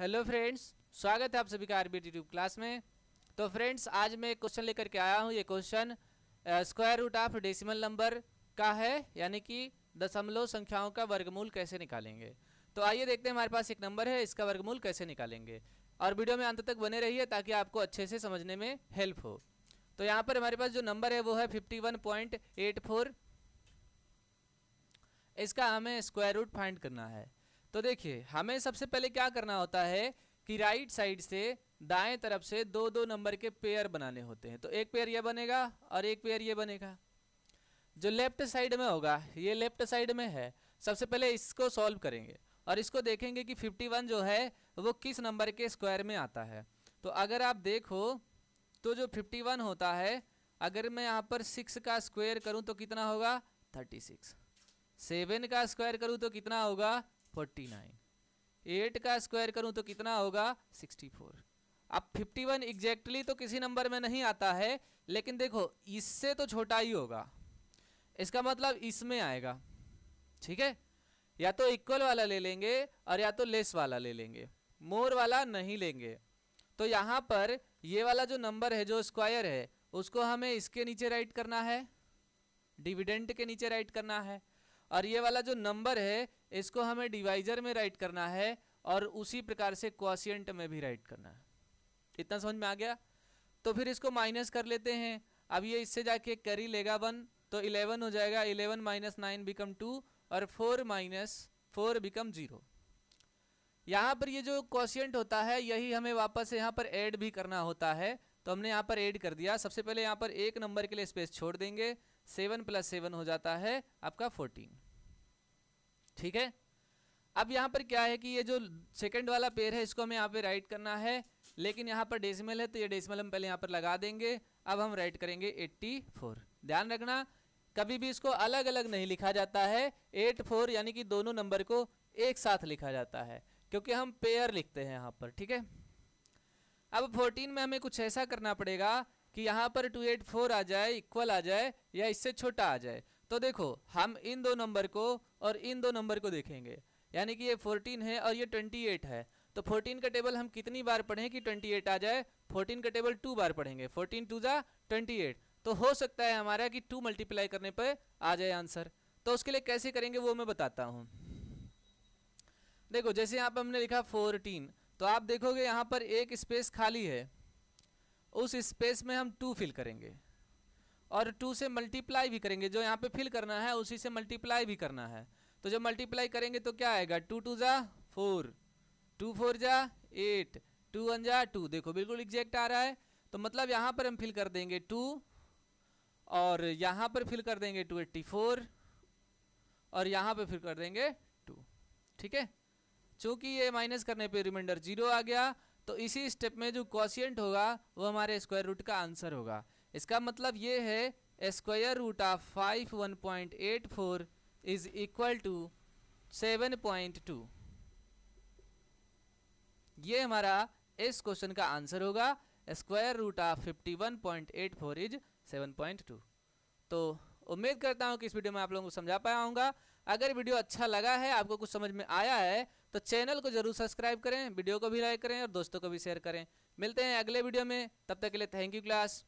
hello friends स्वागत है आप सभी का आरबी यूट्यूब क्लास में तो फ्रेंड्स आज मैं एक क्वेश्चन लेकर के आया हूँ ये question square root of decimal number का है यानी कि दशमलव संख्याओं का वर्गमूल कैसे निकालेंगे तो आइए देखते हैं हमारे पास एक नंबर है इसका वर्गमूल कैसे निकालेंगे और वीडियो में अंत तक बने रही ताकि आपको अच्छे से समझने में हेल्प हो तो यहाँ पर हमारे पास जो नंबर है वो है fifty one point eight four इसका हमें स्क्वायर रूट फाइंड करना है तो देखिए हमें सबसे पहले क्या करना होता है कि राइट साइड से दाएं तरफ से दो दो नंबर के पेयर बनाने होते हैं तो एक पेयर ये बनेगा और एक पेयर ये बनेगा जो लेफ्ट साइड में होगा ये लेफ्ट साइड में है सबसे पहले इसको सॉल्व करेंगे और इसको देखेंगे कि 51 जो है वो किस नंबर के स्क्वायर में आता है तो अगर आप देखो तो जो 51 होता है अगर मैं यहाँ पर सिक्स का स्क्वायर करूँ तो कितना होगा 36 सेवन का स्क्वायर करूँ तो कितना होगा फोर्टी नाइन एट का स्क्वायर करूं तो कितना होगा सिक्सटी फोर अब फिफ्टी वन एग्जैक्टली तो किसी नंबर में नहीं आता है लेकिन देखो इससे तो छोटा ही होगा इसका मतलब इसमें आएगा ठीक है या तो इक्वल वाला ले लेंगे और या तो लेस वाला ले लेंगे मोर वाला नहीं लेंगे तो यहाँ पर ये वाला जो नंबर है जो स्क्वायर है उसको हमें इसके नीचे राइट करना है डिविडेंट के नीचे राइट करना है और ये वाला जो नंबर है इसको हमें डिवाइजर में राइट करना है और उसी प्रकार से क्वाशियंट में भी राइट करना है इतना समझ में आ गया तो फिर इसको माइनस कर लेते हैं अब ये इससे जाके करी लेगा वन तो इलेवन हो जाएगा eleven minus nine become two और four minus four become zero यहाँ पर ये जो क्वेश्चेंट होता है यही हमें वापस यहाँ पर ऐड भी करना होता है तो हमने यहाँ पर ऐड कर दिया सबसे पहले यहाँ पर एक नंबर के लिए स्पेस छोड़ देंगे सेवन प्लस सेवन हो जाता है आपका फोर्टीन ठीक है अब यहाँ पर क्या है कि ये जो सेकंड वाला पेयर है इसको हमें यहाँ पे राइट करना है लेकिन यहाँ पर डेसिमल है तो ये डेसिमल हम पहले यहाँ पर लगा देंगे अब हम राइट करेंगे 84 ध्यान रखना कभी भी इसको अलग अलग नहीं लिखा जाता है 84 यानी कि दोनों नंबर को एक साथ लिखा जाता है क्योंकि हम पेयर लिखते हैं यहाँ पर ठीक है अब फोर्टीन में हमें कुछ ऐसा करना पड़ेगा कि यहाँ पर 284 आ जाए इक्वल आ जाए या इससे छोटा आ जाए तो देखो हम इन दो नंबर को और इन दो नंबर को देखेंगे यानी कि ये 14 है और ये 28 है तो 14 का टेबल हम कितनी बार पढ़ें कि 28 आ जाए 14 का टेबल टू बार पढ़ेंगे 14 टू जा ट्वेंटी तो हो सकता है हमारा कि टू मल्टीप्लाई करने पर आ जाए आंसर तो उसके लिए कैसे करेंगे वो मैं बताता हूँ देखो जैसे यहाँ पर हमने लिखा फोर्टीन तो आप देखोगे यहाँ पर एक स्पेस खाली है उस स्पेस में हम टू फिल करेंगे और टू से मल्टीप्लाई भी करेंगे जो यहाँ पे फिल करना है उसी से मल्टीप्लाई भी करना है तो जब मल्टीप्लाई करेंगे तो क्या आएगा टू टू जा फोर टू फोर जा एट टू वन जा टू देखो बिल्कुल एग्जैक्ट आ रहा है तो मतलब यहाँ पर हम फिल कर देंगे टू और यहाँ पर फिल कर देंगे टू एट्टी फोर और यहाँ पर फिल कर देंगे टू ठीक है चूँकि ये माइनस करने पे रिमाइंडर जीरो आ गया तो इसी स्टेप में जो क्वेश्चन होगा वो हमारे स्क्वायर रूट का आंसर होगा इसका मतलब ये है square root of five one point eight four is equal to seven point two ये हमारा इस क्वेश्चन का आंसर होगा square root of fifty one point eight four is seven point two तो उम्मीद करता हूँ कि इस वीडियो में आप लोगों को समझा पाया होगा अगर वीडियो अच्छा लगा है आपको कुछ समझ में आया है तो चैनल को जरूर सब्सक्राइब करें वीडियो को भी लाइक करें और दोस्तों को भी शेयर करें मिलते हैं अगले वीडियो में तब तक के लिए थैंक यू क्लास